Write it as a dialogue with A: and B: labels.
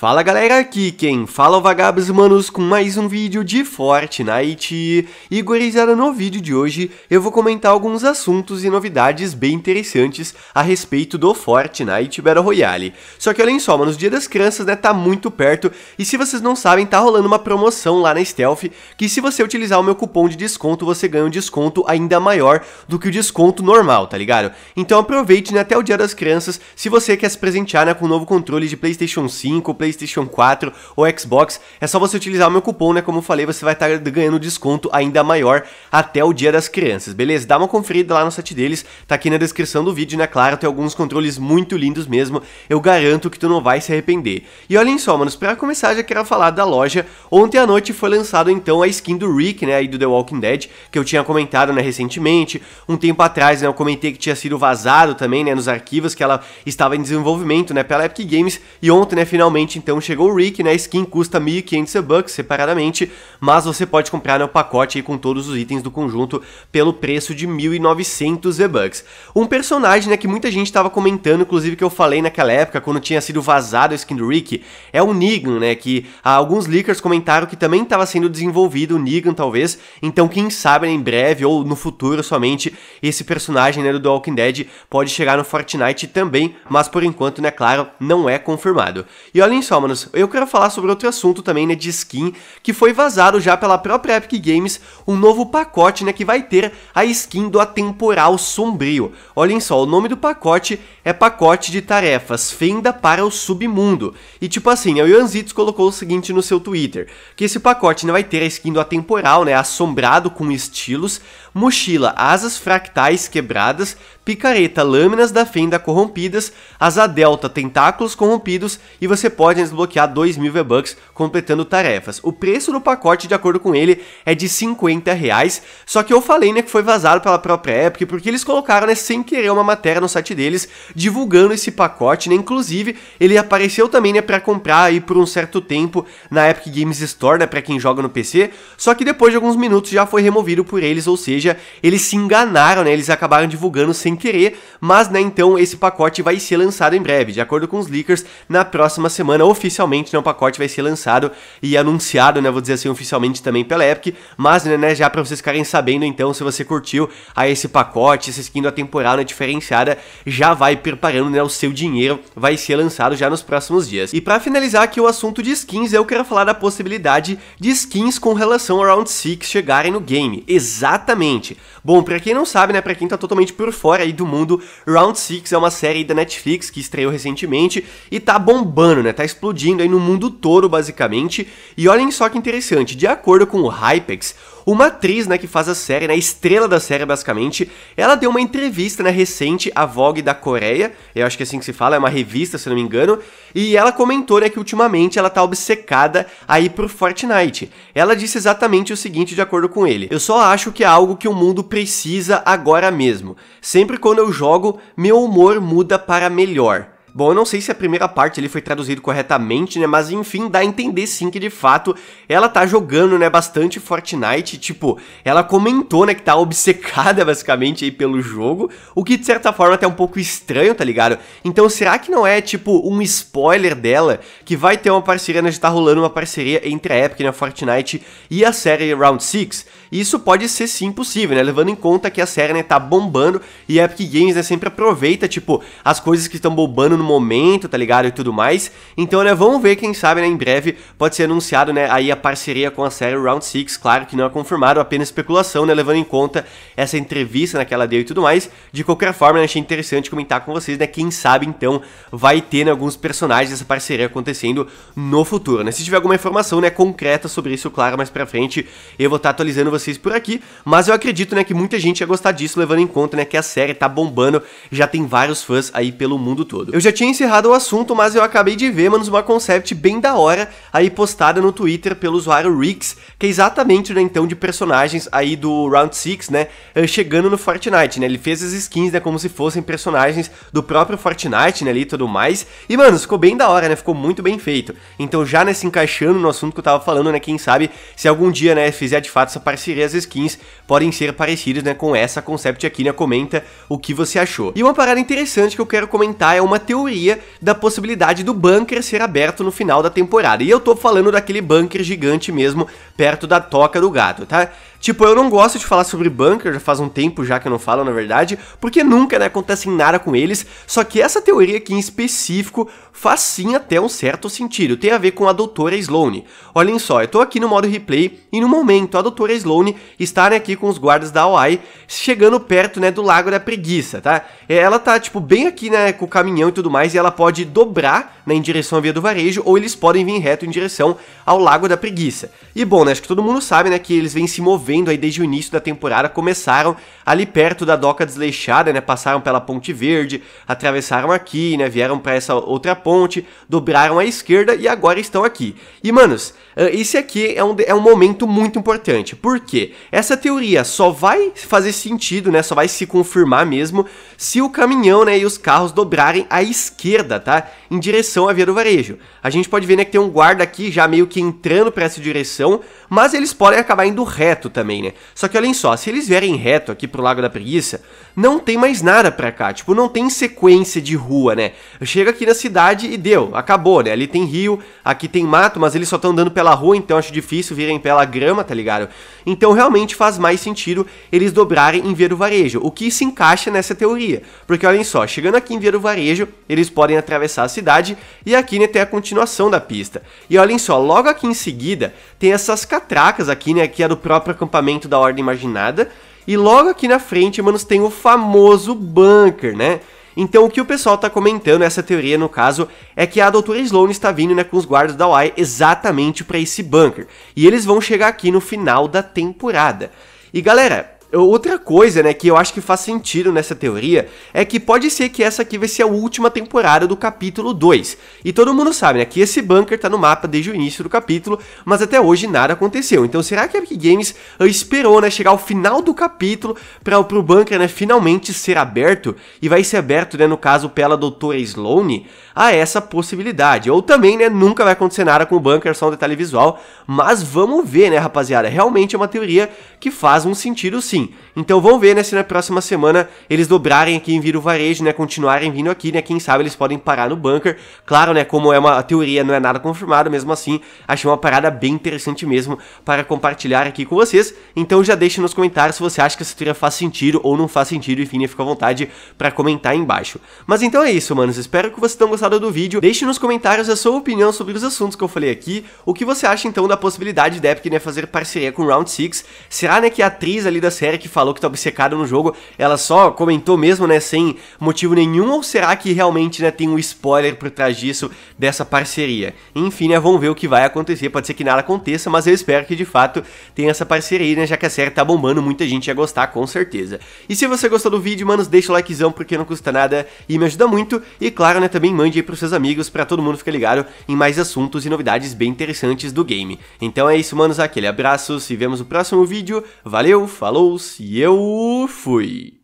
A: Fala galera, aqui quem fala é o Vagabos Humanos com mais um vídeo de Fortnite. E gurizada, no vídeo de hoje eu vou comentar alguns assuntos e novidades bem interessantes a respeito do Fortnite Battle Royale. Só que olhem só, mano, o Dia das Crianças, né, tá muito perto e se vocês não sabem, tá rolando uma promoção lá na Stealth que se você utilizar o meu cupom de desconto, você ganha um desconto ainda maior do que o desconto normal, tá ligado? Então aproveite, né, até o Dia das Crianças se você quer se presentear, né, com o um novo controle de Playstation 5, Playstation PlayStation 4 ou Xbox, é só você utilizar o meu cupom, né? Como eu falei, você vai estar tá ganhando desconto ainda maior até o Dia das Crianças, beleza? Dá uma conferida lá no site deles, tá aqui na descrição do vídeo, né? Claro, tem alguns controles muito lindos mesmo, eu garanto que tu não vai se arrepender. E olhem só, manos, pra começar já quero falar da loja. Ontem à noite foi lançado então a skin do Rick, né? Aí do The Walking Dead, que eu tinha comentado, né? Recentemente, um tempo atrás, né? Eu comentei que tinha sido vazado também, né? Nos arquivos que ela estava em desenvolvimento, né? Pela Epic Games, e ontem, né? Finalmente então chegou o Rick, né? A skin custa 1.500 bucks separadamente, mas você pode comprar no né, o pacote aí com todos os itens do conjunto pelo preço de 1.900 bucks. Um personagem, né, que muita gente estava comentando, inclusive que eu falei naquela época quando tinha sido vazado a skin do Rick, é o Negan, né? Que ah, alguns leakers comentaram que também estava sendo desenvolvido o Negan, talvez. Então, quem sabe né, em breve ou no futuro somente esse personagem né, do The Walking Dead pode chegar no Fortnite também, mas por enquanto, né, claro, não é confirmado. E olhem isso, Almanos, eu quero falar sobre outro assunto também, né, de skin, que foi vazado já pela própria Epic Games, um novo pacote, né, que vai ter a skin do Atemporal Sombrio. Olhem só, o nome do pacote é Pacote de Tarefas, Fenda para o Submundo. E tipo assim, né, o Ianzitos colocou o seguinte no seu Twitter, que esse pacote né, vai ter a skin do Atemporal, né, assombrado com estilos, mochila, asas fractais quebradas, Picareta, Lâminas da Fenda corrompidas, Asa Delta, Tentáculos corrompidos e você pode desbloquear 2 mil V-Bucks completando tarefas. O preço do pacote, de acordo com ele, é de 50 reais, só que eu falei né, que foi vazado pela própria Epic, porque eles colocaram né, sem querer uma matéria no site deles divulgando esse pacote, né? inclusive ele apareceu também né, para comprar aí por um certo tempo na Epic Games Store, né, para quem joga no PC, só que depois de alguns minutos já foi removido por eles, ou seja, eles se enganaram, né, eles acabaram divulgando sem querer, mas né, então esse pacote vai ser lançado em breve. De acordo com os leakers, na próxima semana oficialmente né, o pacote vai ser lançado e anunciado, né, vou dizer assim, oficialmente também pela Epic, mas né, né já para vocês ficarem sabendo então se você curtiu a esse pacote, essa skin da temporada diferenciada, já vai preparando né, o seu dinheiro, vai ser lançado já nos próximos dias. E para finalizar aqui o assunto de skins, eu quero falar da possibilidade de skins com relação ao Round 6 chegarem no game. Exatamente. Bom, para quem não sabe, né, para quem tá totalmente por fora aí do mundo. Round 6 é uma série da Netflix que estreou recentemente e tá bombando, né? Tá explodindo aí no mundo todo, basicamente. E olhem só que interessante, de acordo com o Hypex, uma atriz, né, que faz a série, né, a estrela da série basicamente, ela deu uma entrevista, né, recente à Vogue da Coreia, eu acho que é assim que se fala, é uma revista, se não me engano, e ela comentou, né, que ultimamente ela tá obcecada aí por Fortnite. Ela disse exatamente o seguinte, de acordo com ele: "Eu só acho que é algo que o mundo precisa agora mesmo. Sempre quando eu jogo, meu humor muda para melhor." Bom, eu não sei se a primeira parte ali foi traduzido corretamente, né? Mas enfim, dá a entender sim que de fato ela tá jogando, né, bastante Fortnite. Tipo, ela comentou, né, que tá obcecada basicamente aí pelo jogo, o que de certa forma até é um pouco estranho, tá ligado? Então será que não é, tipo, um spoiler dela que vai ter uma parceria, né? Já tá rolando uma parceria entre a Epic, né, Fortnite e a série Round 6? Isso pode ser sim possível, né? Levando em conta que a série, né, tá bombando e a Epic Games, né, sempre aproveita, tipo, as coisas que estão bombando no momento, tá ligado? E tudo mais. Então, né, vamos ver, quem sabe, né, em breve pode ser anunciado, né, aí a parceria com a série Round 6. Claro que não é confirmado, apenas especulação, né, levando em conta essa entrevista né, que ela deu e tudo mais. De qualquer forma, né, achei interessante comentar com vocês, né, quem sabe, então, vai ter né, alguns personagens dessa parceria acontecendo no futuro, né. Se tiver alguma informação, né, concreta sobre isso, claro, mais pra frente, eu vou estar tá atualizando vocês por aqui. Mas eu acredito, né, que muita gente ia gostar disso, levando em conta, né, que a série tá bombando, já tem vários fãs aí pelo mundo todo. Eu já tinha encerrado o assunto, mas eu acabei de ver, mano uma concept bem da hora aí postada no Twitter pelo usuário Rix, que é exatamente, né, então, de personagens aí do Round 6, né, eh, chegando no Fortnite, né, ele fez as skins, né, como se fossem personagens do próprio Fortnite, né, ali e tudo mais, e, mano ficou bem da hora, né, ficou muito bem feito. Então, já, né, se encaixando no assunto que eu tava falando, né, quem sabe, se algum dia, né, fizer de fato essa parceria, as skins podem ser parecidas, né, com essa concept aqui, né, comenta o que você achou. E uma parada interessante que eu quero comentar é uma teoria teoria da possibilidade do bunker ser aberto no final da temporada. E eu tô falando daquele bunker gigante mesmo, perto da toca do gato, tá? Tipo, eu não gosto de falar sobre bunker, já faz um tempo já que eu não falo, na verdade, porque nunca, né, acontece nada com eles, só que essa teoria aqui em específico faz sim até um certo sentido, tem a ver com a doutora Sloane. Olhem só, eu tô aqui no modo replay e no momento a doutora Sloane está né, aqui com os guardas da OI, chegando perto, né, do Lago da Preguiça, tá? É, ela tá, tipo, bem aqui, né, com o caminhão e tudo mais, e ela pode dobrar, né, em direção à Via do Varejo, ou eles podem vir reto em direção ao Lago da Preguiça. E bom, né, acho que todo mundo sabe, né, que eles vêm se movendo vendo aí desde o início da temporada, começaram ali perto da doca desleixada, né? Passaram pela Ponte Verde, atravessaram aqui, né? Vieram para essa outra ponte, dobraram à esquerda e agora estão aqui. E, manos, eh, esse aqui é um, é um momento muito importante, porque essa teoria só vai fazer sentido, né? Só vai se confirmar mesmo se o caminhão, né? E os carros dobrarem à esquerda, tá? Em direção à via do varejo. A gente pode ver, né? Que tem um guarda aqui já meio que entrando para essa direção, mas eles podem acabar indo reto, tá? também, né? Só que olhem só, se eles vierem reto aqui pro Lago da Preguiça, não tem mais nada pra cá, tipo, não tem sequência de rua, né? Chega aqui na cidade e deu, acabou, né? Ali tem rio, aqui tem mato, mas eles só estão andando pela rua, então acho difícil virem pela grama, tá ligado? Então realmente faz mais sentido eles dobrarem em Via do Varejo, o que se encaixa nessa teoria. Porque olhem só, chegando aqui em Via do Varejo, eles podem atravessar a cidade e aqui né, tem a continuação da pista. E olhem só, logo aqui em seguida tem essas catracas aqui, né? Que é do próprio acampamento da Ordem Imaginada. E logo aqui na frente, mano, tem o famoso bunker, né? Então o que o pessoal tá comentando, essa teoria no caso, é que a doutora Sloane está vindo né, com os guardas da UAI exatamente para esse bunker. E eles vão chegar aqui no final da temporada. E galera, Outra coisa, né, que eu acho que faz sentido nessa teoria é que pode ser que essa aqui vai ser a última temporada do capítulo 2. E todo mundo sabe, né, que esse bunker tá no mapa desde o início do capítulo, mas até hoje nada aconteceu. Então será que a Epic Games ah, esperou, né, chegar ao final do capítulo para o bunker, né, finalmente ser aberto e vai ser aberto, né, no caso pela doutora Sloane, há essa possibilidade. Ou também, né, nunca vai acontecer nada com o bunker, só um detalhe visual, mas vamos ver, né, rapaziada, realmente é uma teoria que faz um sentido sim sim. Então vamos ver, né, se na próxima semana eles dobrarem aqui em vir o varejo, né, continuarem vindo aqui, né, quem sabe eles podem parar no bunker. Claro, né, como é uma teoria, não é nada confirmado, mesmo assim, achei uma parada bem interessante mesmo para compartilhar aqui com vocês. Então já deixe nos comentários se você acha que essa teoria faz sentido ou não faz sentido, enfim, né, fica à vontade para comentar aí embaixo. Mas então é isso, manos, espero que vocês tenham gostado do vídeo. Deixe nos comentários a sua opinião sobre os assuntos que eu falei aqui, o que você acha então da possibilidade da Epic, né, fazer parceria com Round 6, será, né, que a atriz ali da série que falou que tá obcecado no jogo, ela só comentou mesmo, né, sem motivo nenhum, ou será que realmente, né, tem um spoiler por trás disso, dessa parceria? Enfim, né, vamos ver o que vai acontecer, pode ser que nada aconteça, mas eu espero que de fato tenha essa parceria aí, né, já que a série tá bombando, muita gente ia gostar, com certeza. E se você gostou do vídeo, manos, deixa o likezão, porque não custa nada e me ajuda muito, e claro, né, também mande aí pros seus amigos, para todo mundo ficar ligado em mais assuntos e novidades bem interessantes do game. Então é isso, manos, aquele abraço, se vemos no próximo vídeo, valeu, falou, e eu fui.